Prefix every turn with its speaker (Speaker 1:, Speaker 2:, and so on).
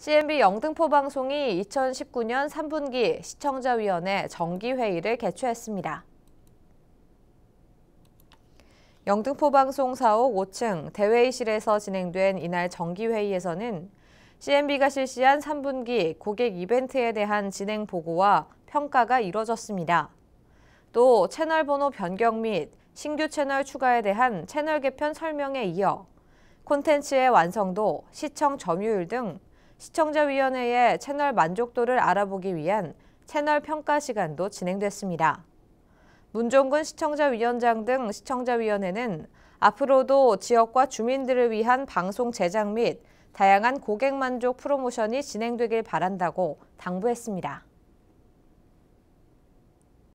Speaker 1: CNB 영등포 방송이 2019년 3분기 시청자위원회 정기회의를 개최했습니다. 영등포 방송 사옥 5층 대회의실에서 진행된 이날 정기회의에서는 CNB가 실시한 3분기 고객 이벤트에 대한 진행 보고와 평가가 이뤄졌습니다. 또 채널 번호 변경 및 신규 채널 추가에 대한 채널 개편 설명에 이어 콘텐츠의 완성도, 시청 점유율 등 시청자위원회의 채널 만족도를 알아보기 위한 채널 평가 시간도 진행됐습니다. 문종근 시청자위원장 등 시청자위원회는 앞으로도 지역과 주민들을 위한 방송 제작 및 다양한 고객 만족 프로모션이 진행되길 바란다고 당부했습니다.